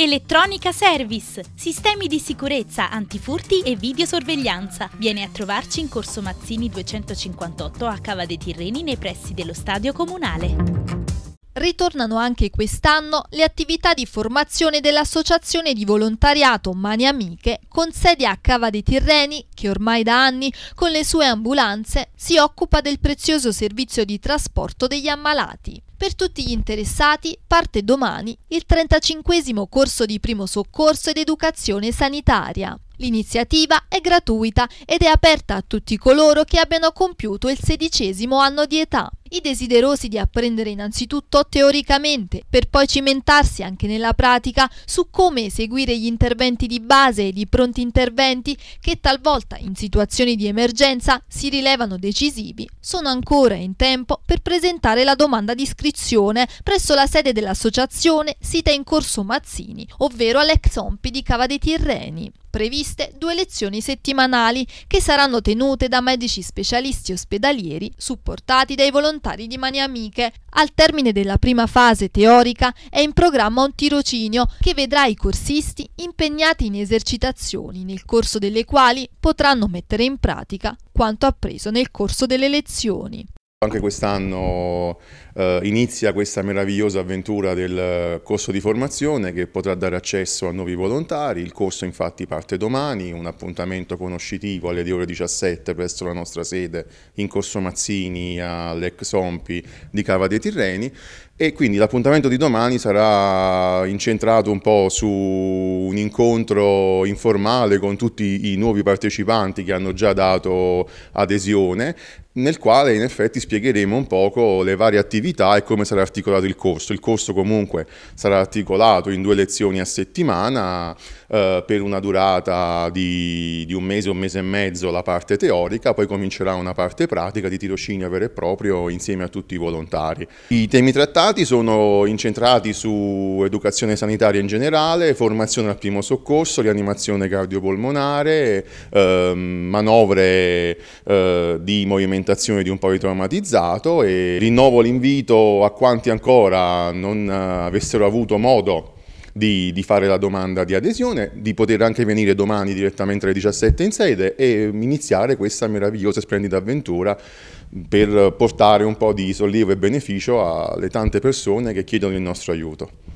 Elettronica Service, sistemi di sicurezza, antifurti e videosorveglianza. Viene a trovarci in Corso Mazzini 258 a Cava dei Tirreni nei pressi dello stadio comunale ritornano anche quest'anno le attività di formazione dell'associazione di volontariato Mani Amiche con sede a Cava dei Tirreni che ormai da anni con le sue ambulanze si occupa del prezioso servizio di trasporto degli ammalati. Per tutti gli interessati parte domani il 35 corso di primo soccorso ed educazione sanitaria. L'iniziativa è gratuita ed è aperta a tutti coloro che abbiano compiuto il sedicesimo anno di età. I desiderosi di apprendere innanzitutto teoricamente, per poi cimentarsi anche nella pratica su come eseguire gli interventi di base e di pronti interventi che talvolta in situazioni di emergenza si rilevano decisivi, sono ancora in tempo per presentare la domanda di iscrizione presso la sede dell'associazione sita in Corso Mazzini, ovvero all'ex Ompi di Cava dei Tirreni. Previsto previste due lezioni settimanali che saranno tenute da medici specialisti ospedalieri supportati dai volontari di Mani Amiche. Al termine della prima fase teorica è in programma un tirocinio che vedrà i corsisti impegnati in esercitazioni nel corso delle quali potranno mettere in pratica quanto appreso nel corso delle lezioni. Anche quest'anno eh, inizia questa meravigliosa avventura del eh, corso di formazione che potrà dare accesso a nuovi volontari. Il corso infatti parte domani, un appuntamento conoscitivo alle ore 17 presso la nostra sede in Corso Mazzini all'Ex Ompi di Cava dei Tirreni e quindi l'appuntamento di domani sarà incentrato un po' su un incontro informale con tutti i nuovi partecipanti che hanno già dato adesione, nel quale in effetti spiegheremo un poco le varie attività e come sarà articolato il corso. Il corso comunque sarà articolato in due lezioni a settimana eh, per una durata di, di un mese, un mese e mezzo la parte teorica, poi comincerà una parte pratica di tirocinio vero e proprio insieme a tutti i volontari. I temi trattati dati sono incentrati su educazione sanitaria in generale, formazione al primo soccorso, rianimazione cardiopolmonare, eh, manovre eh, di movimentazione di un po' politraumatizzato e rinnovo l'invito a quanti ancora non eh, avessero avuto modo di, di, fare la domanda di adesione, di poter anche venire domani direttamente alle 17 in sede e mm, iniziare questa meravigliosa e splendida avventura per portare un po' di sollievo e beneficio alle tante persone che chiedono il nostro aiuto.